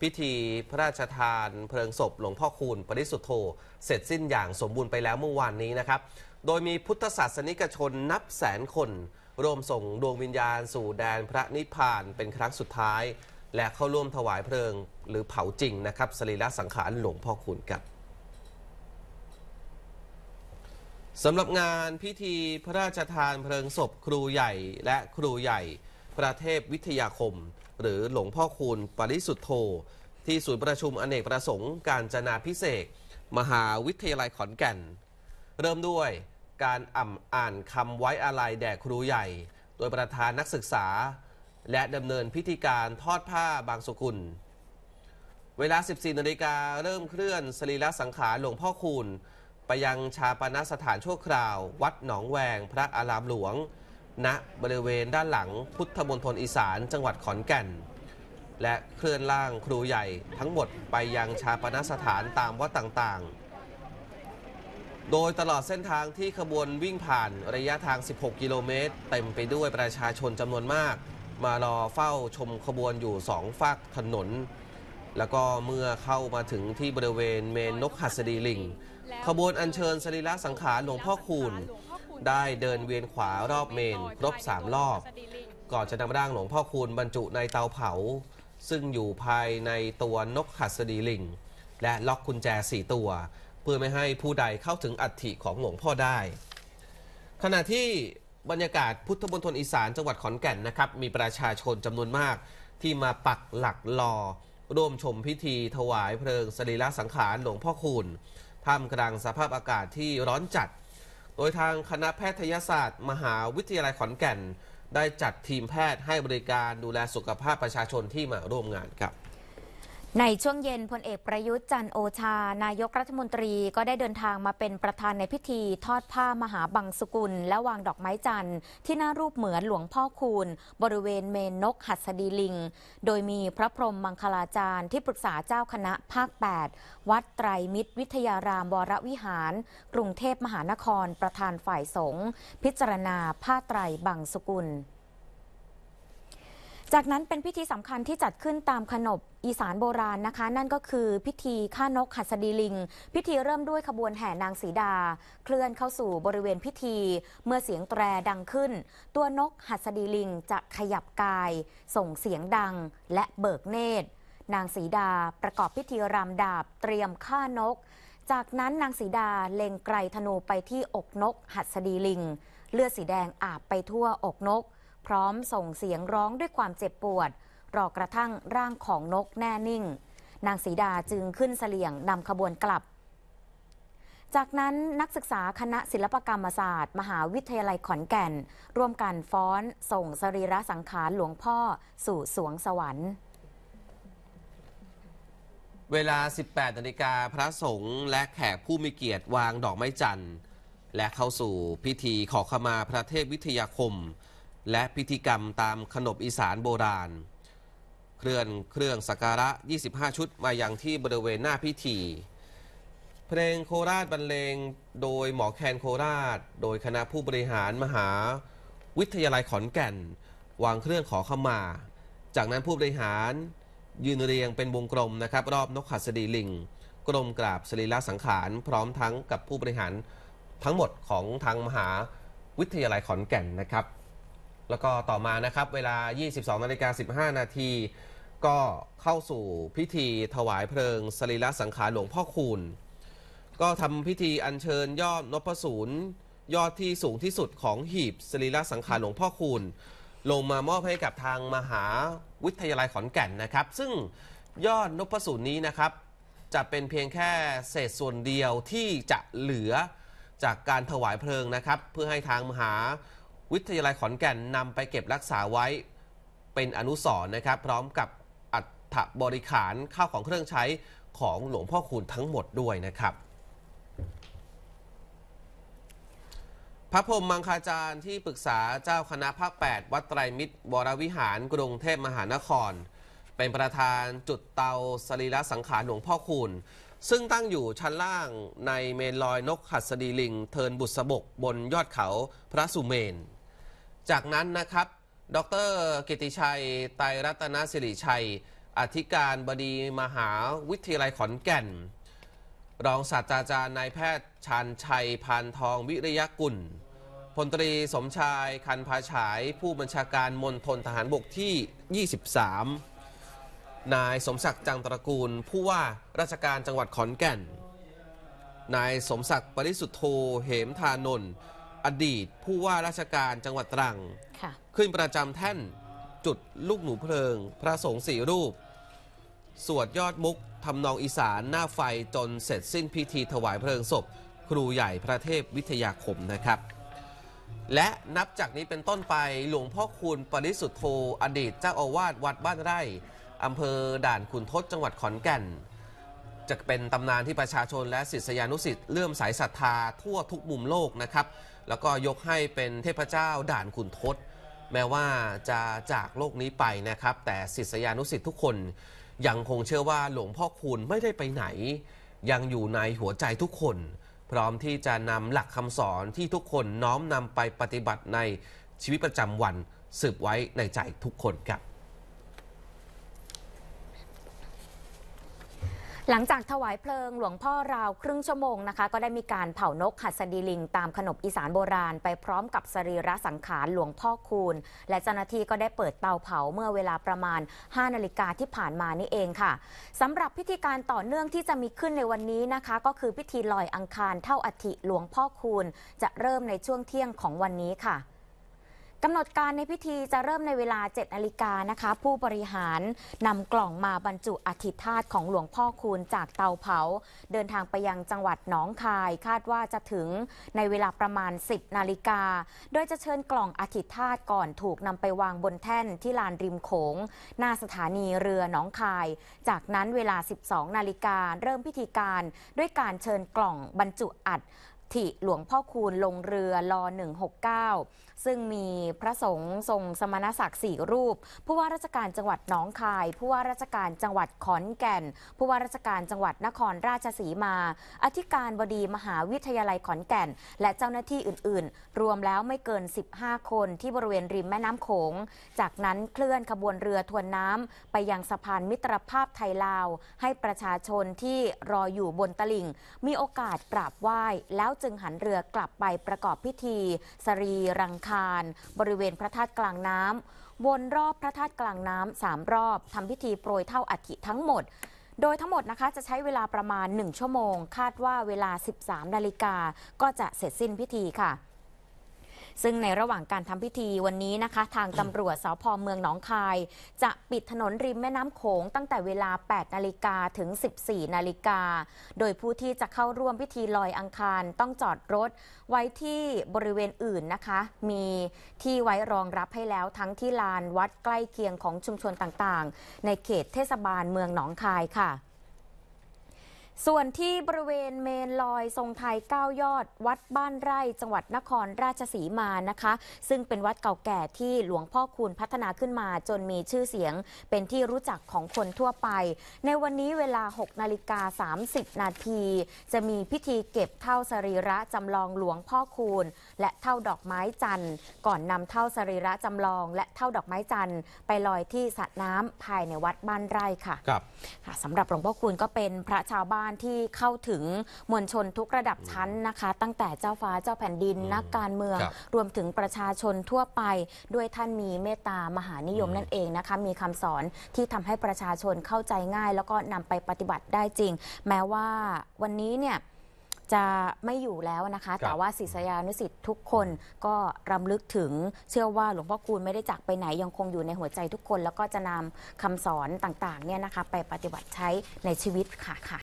พิธีพระราชทาน เพลิงศพหลวงพ่อคูณปริสุทธโธเสร็จสิ้นอย่างสมบูรณ์ไปแล้วเมื่อวานนี้นะครับ โดยมีพุทธศาสนิกชนนับแสนคนร่วมส่งดวงวิญญาณสู่แดนพระนิพพานเป็นครั้งสุดท้าย และเข้าร่วมถวายเพลิงหรือเผาจริงนะครับ สรีระสังขารหลวงพ่อคูณครับสำหรับงานพิธีพระราชทานเพลิงศพครูใหญ่ และครูใหญ่ ประเทศวิทยาคมหรือหลวงพ่อคูณปริสุทธโธ ที่ศูนย์ประชุมอเนกประสงค์การจนาพิเศษมหาวิทยาลัยขอนแก่น เริ่มด้วยการอ่ำอ่านคำไว้อาลัยแด่ครูใหญ่ โดยประธานนักศึกษา และดำเนินพิธีการทอดผ้าบางสุกุลเวลา 14นาฬิกาเริ่มเคลื่อนสรีระสังขารหลวงพ่อคูณไปยังชาปนสถานชั่วคราววัดหนองแวงพระอารามหลวงณบริเวณด้านหลังพุทธมณฑลอีสานจังหวัดขอนแก่น และเคลื่อนล่างครูใหญ่ ทั้งหมดไปยังชาปนสถานตามวัดต่างๆ โดยตลอดเส้นทางที่ขบวนวิ่งผ่านระยะทาง 16 กิโลเมตร เต็มไปด้วยประชาชนจำนวนมาก มารอเฝ้าชมขบวนอยู่สองฝากถนน แล้วก็เมื่อเข้ามาถึงที่บริเวณเมนนกหัสดีลิงขบวนอัญเชิญสรีระสังขารหลวงพ่อคูณได้เดินเวียนขวารอบเมนครบ 3 รอบ ก่อนจะนำร่างหลวงพ่อคูณบรรจุในเตาเผา ซึ่งอยู่ภายในตัวนกขัดสดีลิงและล็อกกุญแจส่ตัว เพื่อไม่ให้ผู้ใดเข้าถึงอัฐิของหลวงพ่อได้ ขณะที่บรรยากาศพุทธมณฑลอีสานจังหวัดขอนแก่นนะครับ มีประชาชนจำนวนมากที่มาปักหลักรอร่วมชมพิธีถวายเพลิงสรีระสังขารหลวงพ่อคูณท่ามกลางสภาพอากาศที่ร้อนจัดโดยทางคณะแพทยศาสตร์มหาวิทยาลัยขอนแก่น ได้จัดทีมแพทย์ให้บริการดูแลสุขภาพประชาชนที่มาร่วมงานครับในช่วงเย็นพลเอกประยุทธ์จันโอชานายกรัฐมนตรีก็ได้เดินทางมาเป็นประธานในพิธีทอดผ้ามหาบังสุกุลและวางดอกไม้จันทร์ที่หน้ารูปเหมือนหลวงพ่อคูณบริเวณเมนนกหัสดีลิง โดยมีพระพรหมมังคลาจารย์ที่ปรึกษาเจ้าคณะภาค 8 วัดไตรมิตรวิทยารามวรวิหารกรุงเทพมหานครประธานฝ่ายสงฆ์พิจารณาผ้าไตรบังสุกุลจากนั้นเป็นพิธีสำคัญที่จัดขึ้นตามขนบอีสานโบราณนะคะ นั่นก็คือพิธีฆ่านก หัสดีลิง พิธีเริ่มด้วยขบวนแห่นางสีดาเคลื่อนเข้าสู่บริเวณพิธี เมื่อเสียงแตรดังขึ้น ตัวนกหัสดีลิงจะขยับกาย ส่งเสียงดังและเบิกเนตร นางสีดาประกอบพิธีรำดาบเตรียมฆ่านก จากนั้นนางสีดาเล็งไกรธนูไปที่อกนก หัสดีลิงเลือดสีแดงอาบไปทั่วอกนกพร้อมส่งเสียงร้องด้วยความเจ็บปวด รอกระทั่งร่างของนกแน่นิ่ง นางสีดาจึงขึ้นเสลียงนำขบวนกลับ จากนั้นนักศึกษาคณะศิลปกรรมศาสตร์ มหาวิทยาลัยขอนแก่น ร่วมกันฟ้อนส่งสรีระสังขารหลวงพ่อสู่สวงสวรรค์ เวลา 18นาฬิกาพระสงฆ์และแขกผู้มีเกียรติวางดอกไม้จันทร์ และเข้าสู่พิธีขอขมาพระเทพวิทยาคมและพิธีกรรมตามขนบอีสานโบราณ เคลื่อนเครื่องสักการะ 25 ชุด มายังที่บริเวณหน้าพิธี เพลงโคราชบรรเลงโดยหมอแคนโคราช โดยคณะผู้บริหารมหาวิทยาลัยขอนแก่น วางเครื่องขอขมา จากนั้นผู้บริหารยืนเรียงเป็นวงกลมนะครับ รอบนกขัสดีลิงกลมกราบสรีระสังขารพร้อมทั้งกับผู้บริหารทั้งหมดของทางมหาวิทยาลัยขอนแก่นนะครับแล้วก็ต่อมานะครับเวลา 22นาฬิกา15 นาที ก็เข้าสู่พิธีถวายเพลิงสรีระสังขารหลวงพ่อคูณก็ทำพิธีอัญเชิญยอดนพศูนย์ยอดที่สูงที่สุดของหีบสรีระสังขารหลวงพ่อคูณลงมามอบให้กับทางมหาวิทยาลัยขอนแก่นนะครับ ซึ่งยอดนพศูนย์นี้นะครับ จะเป็นเพียงแค่เศษส่วนเดียวที่จะเหลือจากการถวายเพลิงนะครับ เพื่อให้ทางมหาวิทยาลัยขอนแก่น นำไปเก็บรักษาไว้เป็นอนุสรณ์นะครับ พร้อมกับอัฐบริขารข้าวของเครื่องใช้ของหลวงพ่อคูณทั้งหมดด้วยนะครับ พระพรมมังคาจารย์ที่ปรึกษาเจ้าคณะภาค8วัดไตรมิตรวรวิหารกรุงเทพมหานคร เป็นประธานจุดเตาสรีระสังขารหลวงพ่อคูณซึ่งตั้งอยู่ชั้นล่างในเมนลอยนกหัสดีลิงเทินบุษบกบนยอดเขาพระสุเมนจากนั้นนะครับ ดร กิติชัย ไตรรัตนสิริชัย อธิการบดีมหาวิทยาลัยขอนแก่น รองศาสตราจารย์นายแพทย์ชานชัยพานทองวิริยกุลพลตรีสมชายคันภาฉาย ผู้บัญชาการมณฑลทหารบกที่ 23 นายสมศักดิ์จังตระกูล ผู้ว่าราชการจังหวัดขอนแก่น นายสมศักดิ์ปริสุทธโธเหมทานนท์อดีต ผู้ว่าราชการจังหวัดตรัง ขึ้นประจำแท่นจุดลูกหนูเพลิง พระสงฆ์สี่รูป สวดยอดมุกทำนองอีสานหน้าไฟจนเสร็จสิ้นพิธีถวายเพลิงศพ ครูใหญ่พระเทพวิทยาคมนะครับ และนับจากนี้เป็นต้นไปหลวงพ่อคุณปริสุทธโธอดีตเจ้าอาวาสวัดบ้านไร่อำเภอด่านขุนทดจังหวัดขอนแก่น จะเป็นตำนานที่ประชาชน และศิษยานุศิษย์เลื่อมสายศรัทธาทั่วทุกมุมโลกนะครับแล้วก็ยกให้เป็นเทพเจ้าด่านขุนทศแม้ว่าจะจากโลกนี้ไปนะครับ แต่ศิษยานุศิษย์ทุกคน ยังคงเชื่อว่าหลวงพ่อคูณไม่ได้ไปไหน ยังอยู่ในหัวใจทุกคน พร้อมที่จะนำหลักคำสอนที่ทุกคนน้อมนำไปปฏิบัติในชีวิตประจำวันสืบไว้ในใจทุกคนครับหลังจากถวายเพลิง หลวงพ่อราวครึ่งชั่วโมงนะคะ ก็ได้มีการเผานกหัสดีลิง ตามขนบอีสานโบราณ ไปพร้อมกับสรีระสังขารหลวงพ่อคูณและเจ้าหน้าที่ก็ได้เปิดเตาเผาเมื่อเวลาประมาณ5นาฬิกาที่ผ่านมานี่เองค่ะสำหรับพิธีการต่อเนื่องที่จะมีขึ้นในวันนี้นะคะ ก็คือพิธีลอยอังคารเท่าอัฐิหลวงพ่อคูณจะเริ่มในช่วงเที่ยงของวันนี้ค่ะกำหนดการในพิธีจะเริ่มในเวลา7นาฬิกานะคะ ผู้บริหารนำกล่องมาบรรจุอธิธาตของหลวงพ่อคูณจากเตาเผา เดินทางไปยังจังหวัดหนองคายคาดว่าจะถึงในเวลาประมาณ10นาฬิกาโดยจะเชิญกล่องอธิธาตก่อนถูกนำไปวางบนแท่นที่ลานริมโขงหน้าสถานีเรือหนองคาย จากนั้นเวลา 12นาฬิกาเริ่มพิธีการด้วยการเชิญกล่องบรรจุอัดทิหลวงพ่อคูณลงเรือล169 ซึ่งมีพระสงฆ์ทรงสมณศักดิ์สี่รูป ผู้ว่าราชการจังหวัดหนองคาย ผู้ว่าราชการจังหวัด ขอนแก่น ผู้ว่าราชการจังหวัดนครราชสีมา อธิการบดีมหาวิทยาลัยขอนแก่นและเจ้าหน้าที่อื่นๆ รวมแล้วไม่เกิน 15 คนที่บริเวณริมแม่น้ำโขง จากนั้นเคลื่อนขบวนเรือทวนน้ำไปยังสะพานมิตรภาพไทยลาวให้ประชาชนที่รออยู่บนตลิ่ง มีโอกาสกราบไหว้แล้วจึงหันเรือกลับไปประกอบพิธีสรีรังคารบริเวณพระธาตุกลางน้ำวนรอบพระธาตุกลางน้ำสามรอบทำพิธีโปรยเท่าอัฐิทั้งหมด โดยทั้งหมดนะคะจะใช้เวลาประมาณ 1 ชั่วโมง คาดว่าเวลา 13 นาฬิกาก็จะเสร็จสิ้นพิธีค่ะซึ่งในระหว่างการทำพิธีวันนี้นะคะทางตำรวจสพเมืองหนองคายจะปิดถนนริมแม่น้ำโขงตั้งแต่เวลา 8นาฬิกาถึง 14นาฬิกา โดยผู้ที่จะเข้าร่วมพิธีลอยอังคารต้องจอดรถไว้ที่บริเวณอื่นนะคะ มีที่ไว้รองรับให้แล้วทั้งที่ลานวัดใกล้เคียงของชุมชนต่างๆในเขตเทศบาลเมืองหนองคายค่ะส่วนที่บริเวณเมนลอย ทรงไทย 9 ยอด วัดบ้านไร่จังหวัดนครราชสีมานะคะ ซึ่งเป็นวัดเก่าแก่ที่หลวงพ่อคูณพัฒนาขึ้นมาจนมีชื่อเสียงเป็นที่รู้จักของคนทั่วไป ในวันนี้เวลา 6นาฬิกา30นาทีจะมีพิธีเก็บเท่าสรีระจำลองหลวงพ่อคูณและเท่าดอกไม้จันทร์ ก่อนนำเท่าสรีระจำลองและเท่าดอกไม้จันทร์ ไปลอยที่สระน้ำภายในวัดบ้านไร่ค่ะครับสำหรับหลวงพ่อคูณก็เป็นพระชาวบ้านานที่เข้าถึงมวลชนทุกระดับชั้นนะคะ ตั้งแต่เจ้าฟ้าเจ้าแผ่นดิน นักการเมืองรวมถึงประชาชนทั่วไปด้วยท่านมีเมตตามหานิยมนั่นเองนะคะมีคำสอนที่ทำให้ประชาชนเข้าใจง่าย แล้วก็นำไปปฏิบัติได้จริง แม้ว่าวันนี้เนี่ยจะไม่อยู่แล้วนะคะ แต่ว่าศิษยานุศิษย์ทุกคนก็รำลึกถึงเชื่อว่าหลวงพ่อคูณไม่ได้จากไปไหนยังคงอยู่ในหัวใจทุกคน แล้วก็จะนำคำสอนต่างๆเนี่ยนะคะไปปฏิบัติใช้ในชีวิตค่ะค่ะ